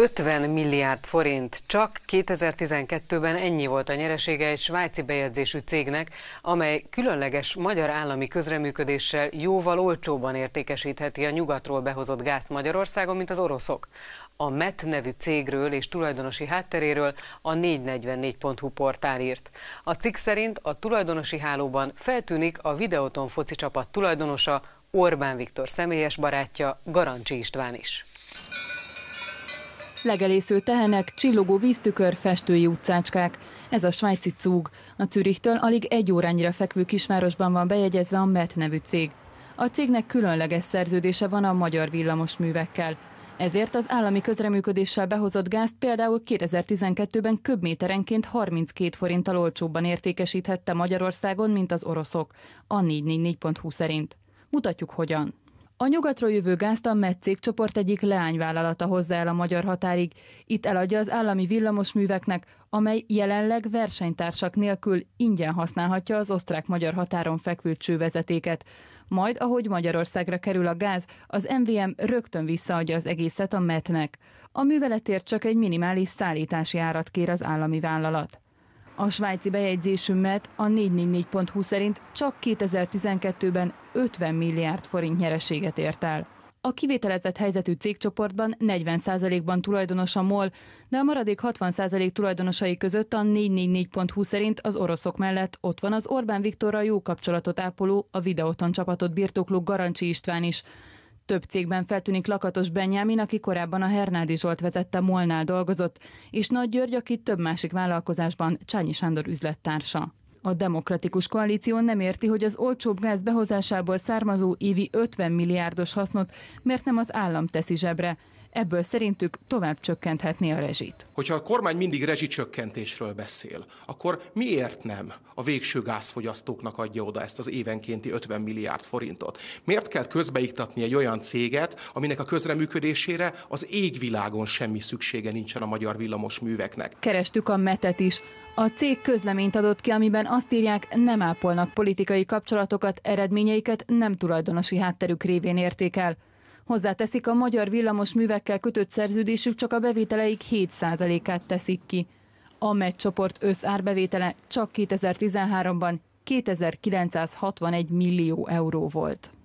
50 milliárd forint. Csak 2012-ben ennyi volt a nyeresége egy svájci bejegyzésű cégnek, amely különleges magyar állami közreműködéssel jóval olcsóban értékesítheti a nyugatról behozott gázt Magyarországon, mint az oroszok. A MET nevű cégről és tulajdonosi hátteréről a 444.hu portál írt. A cikk szerint a tulajdonosi hálóban feltűnik a Videoton foci csapat tulajdonosa Orbán Viktor személyes barátja Garancsi István is. Legelésző tehenek, csillogó víztükör, festői utcácskák. Ez a svájci cúg. A Zürichtől alig egy órányira fekvő kisvárosban van bejegyezve a MET nevű cég. A cégnek különleges szerződése van a magyar művekkel. Ezért az állami közreműködéssel behozott gázt például 2012-ben köbméterenként 32 forinttal olcsóbban értékesíthette Magyarországon, mint az oroszok, a 444.20 szerint. Mutatjuk hogyan. A nyugatról jövő gáztammet cégcsoport egyik leányvállalata hozza el a magyar határig. Itt eladja az állami villamosműveknek, amely jelenleg versenytársak nélkül ingyen használhatja az osztrák-magyar határon fekvő csővezetéket. Majd, ahogy Magyarországra kerül a gáz, az MVM rögtön visszaadja az egészet a metnek. A műveletért csak egy minimális szállítási árat kér az állami vállalat. A svájci bejegyzésümet a 444.hu szerint csak 2012-ben 50 milliárd forint nyereséget ért el. A kivételezett helyzetű cégcsoportban 40%-ban tulajdonos a MOL, de a maradék 60% tulajdonosai között a 444.hu szerint az oroszok mellett ott van az Orbán Viktorral jó kapcsolatot ápoló, a Videoton csapatot birtokló Garancsi István is, több cégben feltűnik Lakatos Benyámin, aki korábban a Hernádi Zsolt vezette Molnál dolgozott, és Nagy György, aki több másik vállalkozásban Csányi Sándor üzlettársa. A demokratikus koalíció nem érti, hogy az olcsóbb gáz behozásából származó évi 50 milliárdos hasznot miért nem az állam teszi zsebre, ebből szerintük tovább csökkenthetné a rezsit. Hogyha a kormány mindig rezsicsökkentésről beszél, akkor miért nem a végső gázfogyasztóknak adja oda ezt az évenkénti 50 milliárd forintot? Miért kell közbeiktatni egy olyan céget, aminek a közreműködésére az égvilágon semmi szüksége nincsen a magyar villamos műveknek? Kerestük a metet is. A cég közleményt adott ki, amiben azt írják, nem ápolnak politikai kapcsolatokat, eredményeiket nem tulajdonosi hátterük révén érték el. Hozzáteszik, a magyar villamos művekkel kötött szerződésük csak a bevételeik 7%-át teszik ki. A csoport összárbevétele csak 2013-ban 2961 millió euró volt.